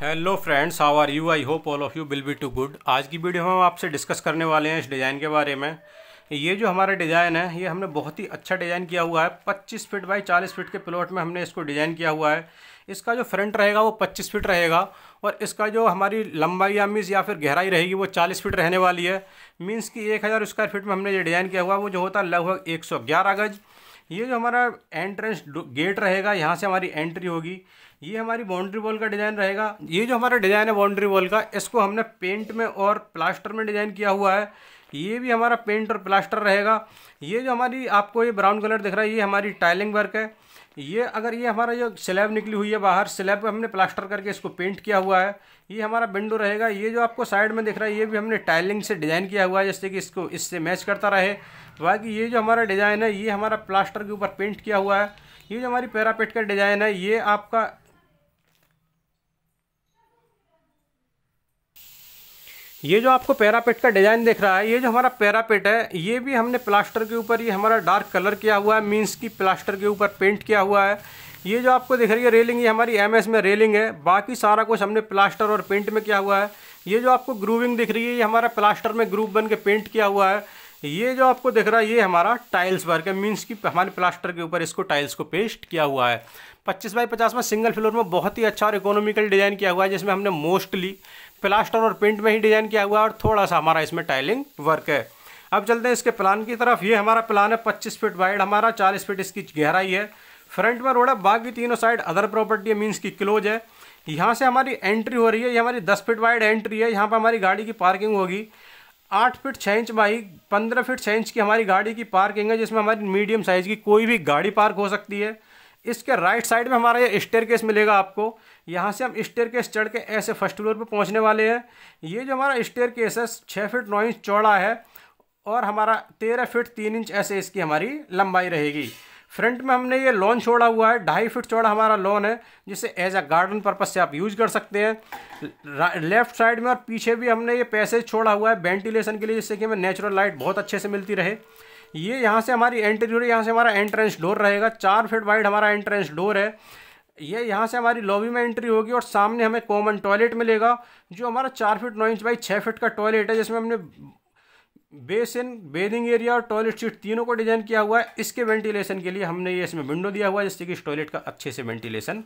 hello friends how are you I hope all of you will be too good आज की video में हम आपसे डिस्कस करने वाले हैं इस डिज़ाइन के बारे में ये जो हमारा डिज़ाइन है ये हमने बहुत ही अच्छा डिज़ाइन किया हुआ है 25 फीट बाई 40 फीट के प्लॉट में हमने इसको डिज़ाइन किया हुआ है इसका जो फ्रंट रहेगा वो 25 फीट रहेगा और इसका जो हमारी लंबाई या मीज़ या फिर गहराई रहेगी वो 40 फीट रहने वाली है मीन्स कि एक हज़ार स्क्वायर फीट में हमने ये डिज़ाइन किया हुआ है वो जो होता है लगभग एक गज ये जो हमारा एंट्रेंस गेट रहेगा यहाँ से हमारी एंट्री होगी ये हमारी बाउंड्री वॉल का डिज़ाइन रहेगा ये जो हमारा डिज़ाइन है बाउंड्री वॉल का इसको हमने पेंट में और प्लास्टर में डिज़ाइन किया हुआ है ये भी हमारा पेंट और प्लास्टर रहेगा ये जो हमारी आपको ये ब्राउन कलर दिख रहा है ये हमारी टाइलिंग वर्क है ये अगर ये हमारा जो स्लैब निकली हुई है बाहर स्लैब हमने प्लास्टर करके इसको पेंट किया हुआ है ये हमारा विंडो रहेगा ये जो आपको साइड में दिख रहा है ये भी हमने टाइलिंग से डिज़ाइन किया हुआ है जैसे कि इसको इससे मैच करता रहे बाकी ये जो हमारा डिज़ाइन है ये हमारा प्लास्टर के ऊपर पेंट किया हुआ है ये जो हमारी पैरापेट का डिज़ाइन है ये आपका ये जो आपको पैरापेट का डिज़ाइन देख रहा है ये जो हमारा पैरापेट है ये भी हमने प्लास्टर के ऊपर ये हमारा डार्क कलर किया हुआ है मीन्स की प्लास्टर के ऊपर पेंट किया हुआ है ये जो आपको दिख रही है रेलिंग ये हमारी एमएस में रेलिंग है बाकी सारा कुछ हमने प्लास्टर और पेंट में किया हुआ है ये जो आपको ग्रूविंग दिख रही है ये हमारा प्लास्टर में ग्रूव बन के पेंट किया हुआ है ये जो आपको दिख रहा है ये हमारा टाइल्स वर्क है मीन्स कि हमारे प्लास्टर के ऊपर इसको टाइल्स को पेस्ट किया हुआ है 25 बाई 50 में सिंगल फ्लोर में बहुत ही अच्छा और इकोनॉमिकल डिज़ाइन किया हुआ है जिसमें हमने मोस्टली प्लास्टर और पेंट में ही डिज़ाइन किया हुआ है और थोड़ा सा हमारा इसमें टाइलिंग वर्क है अब चलते हैं इसके प्लान की तरफ ये हमारा प्लान है पच्चीस फिट वाइड हमारा चालीस फिट इसकी गहराई है फ्रंट में रोड है बाकी तीनों साइड अदर प्रॉपर्टी है मीन्स की क्लोज है यहाँ से हमारी एंट्री हो रही है ये हमारी दस फीट वाइड एंट्री है यहाँ पर हमारी गाड़ी की पार्किंग होगी आठ फीट छः इंच बाई पंद्रह फीट छः इंच की हमारी गाड़ी की पार्किंग है जिसमें हमारी मीडियम साइज़ की कोई भी गाड़ी पार्क हो सकती है इसके राइट साइड में हमारा ये स्टेयर केस मिलेगा आपको यहाँ से हम स्टेयर केस चढ़ के ऐसे फर्स्ट फ्लोर पर पहुँचने वाले हैं ये जो हमारा स्टेयर केस है छः फिट नौ इंच चौड़ा है और हमारा तेरह फिट तीन इंच ऐसे इसकी हमारी लंबाई रहेगी फ्रंट में हमने ये लॉन छोड़ा हुआ है ढाई फिट चौड़ा हमारा लॉन है जिसे एज अ गार्डन पर्पज से आप यूज कर सकते हैं लेफ्ट साइड में और पीछे भी हमने ये पैसेज छोड़ा हुआ है वेंटिलेशन के लिए जिससे कि हमें नेचुरल लाइट बहुत अच्छे से मिलती रहे ये यहाँ से हमारी एंट्री यहाँ से हमारा एंट्रेंस डोर रहेगा चार फिट वाइड हमारा एंट्रेंस डोर है ये यहाँ से हमारी लॉबी में एंट्री होगी और सामने हमें कॉमन टॉयलेट मिलेगा जो हमारा चार फिट नौ इंच बाई छः फिट का टॉयलेट है जिसमें हमने बेसिन बेदिंग एरिया और टॉयलेट सीट तीनों को डिजाइन किया हुआ है इसके वेंटिलेशन के लिए हमने ये इसमें विंडो दिया हुआ है जिससे कि इस टॉयलेट का अच्छे से वेंटिलेशन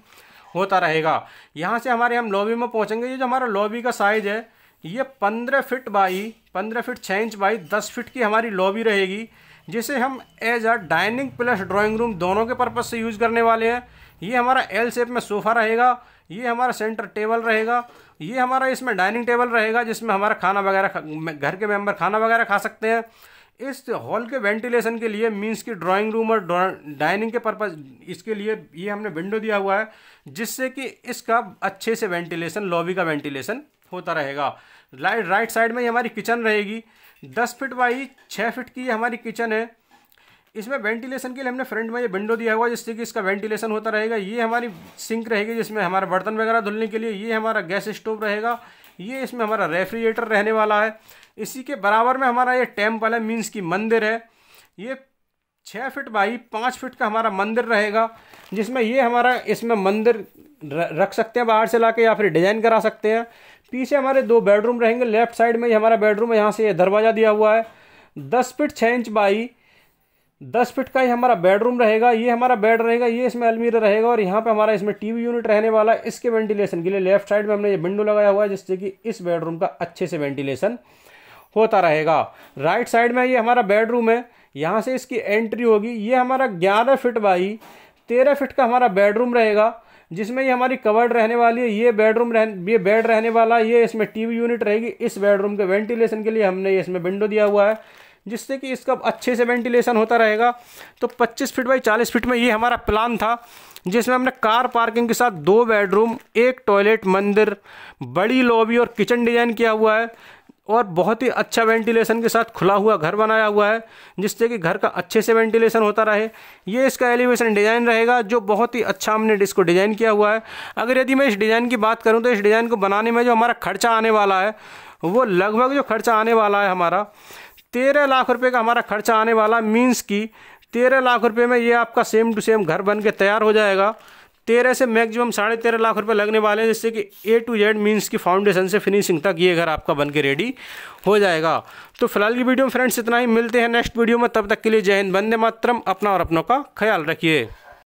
होता रहेगा यहाँ से हमारे हम लॉबी में पहुँचेंगे ये जो हमारा लॉबी का साइज़ है ये पंद्रह फिट बाई पंद्रह फिट छः इंच बाई दस फिट की हमारी लॉबी रहेगी जिसे हम as a dining plus drawing room दोनों के पर्पज़ से यूज़ करने वाले हैं ये हमारा एल शेप में सोफ़ा रहेगा ये हमारा सेंटर टेबल रहेगा ये हमारा इसमें डाइनिंग टेबल रहेगा जिसमें हमारा खाना वगैरह घर के मेम्बर खाना वगैरह खा सकते हैं इस हॉल के वेंटिलेशन के लिए मींस की ड्राइंग रूम और डाइनिंग के पर्पज इसके लिए ये हमने विंडो दिया हुआ है जिससे कि इसका अच्छे से वेंटिलेशन लॉबी का वेंटिलेशन होता रहेगा राइट साइड में ये हमारी किचन रहेगी दस फिट बाई छः फिट की हमारी किचन है इसमें वेंटिलेशन के लिए हमने फ्रंट में ये विंडो दिया हुआ है जिससे कि इसका वेंटिलेशन होता रहेगा ये हमारी सिंक रहेगी जिसमें हमारा बर्तन वगैरह धुलने के लिए ये हमारा गैस स्टोव रहेगा ये इसमें हमारा रेफ्रिजरेटर रहने वाला है इसी के बराबर में हमारा ये टेम्पल है मीन्स की मंदिर है ये छः फिट बाई पाँच फिट का हमारा मंदिर रहेगा जिसमें ये हमारा इसमें मंदिर रख सकते हैं बाहर से ला या फिर डिज़ाइन करा सकते हैं पीछे हमारे दो बेडरूम रहेंगे लेफ्ट साइड में ये हमारा बेडरूम है यहाँ से ये दरवाज़ा दिया हुआ है दस फिट छः इंच बाई दस फिट का ही हमारा बेडरूम रहेगा ये हमारा बेड रहेगा ये इसमें अलमीरा रहेगा और यहाँ पे हमारा इसमें टीवी यूनिट रहने वाला है इसके वेंटिलेशन के लिए लेफ्ट साइड में हमने ये विंडो लगाया हुआ है जिससे कि इस बेडरूम का अच्छे से वेंटिलेशन होता रहेगा राइट साइड में ये हमारा बेडरूम है यहाँ से इसकी एंट्री होगी ये हमारा ग्यारह फिट बाई तेरह फिट का हमारा बेडरूम रहेगा जिसमें ये हमारी कवर्ड रहने वाली है ये बेडरूम रह ये बेड रहने वाला ये इसमें टी यूनिट रहेगी इस बेडरूम के वेंटिलेशन के लिए हमने इसमें विंडो दिया हुआ है जिससे कि इसका अच्छे से वेंटिलेशन होता रहेगा तो 25 फीट बाई 40 फीट में ये हमारा प्लान था जिसमें हमने कार पार्किंग के साथ दो बेडरूम एक टॉयलेट मंदिर बड़ी लॉबी और किचन डिजाइन किया हुआ है और बहुत ही अच्छा वेंटिलेशन के साथ खुला हुआ घर बनाया हुआ है जिससे कि घर का अच्छे से वेंटिलेशन होता रहे ये इसका एलिवेशन डिज़ाइन रहेगा जो बहुत ही अच्छा हमने इसको डिज़ाइन किया हुआ है अगर यदि मैं इस डिज़ाइन की बात करूँ तो इस डिज़ाइन को बनाने में जो हमारा खर्चा आने वाला है वो लगभग जो खर्चा आने वाला है हमारा तेरह लाख रुपए का हमारा खर्चा आने वाला मीन्स की तेरह लाख रुपए में ये आपका सेम टू सेम घर बन के तैयार हो जाएगा तेरह से मैक्सिमम साढ़े तेरह लाख रुपए लगने वाले हैं जिससे कि ए टू जेड मीन्स की फाउंडेशन से फिनिशिंग तक ये घर आपका बन के रेडी हो जाएगा तो फिलहाल की वीडियो में फ्रेंड्स इतना ही मिलते हैं नेक्स्ट वीडियो में तब तक के लिए जय हिंद बंदे मातरम अपना और अपनों का ख्याल रखिए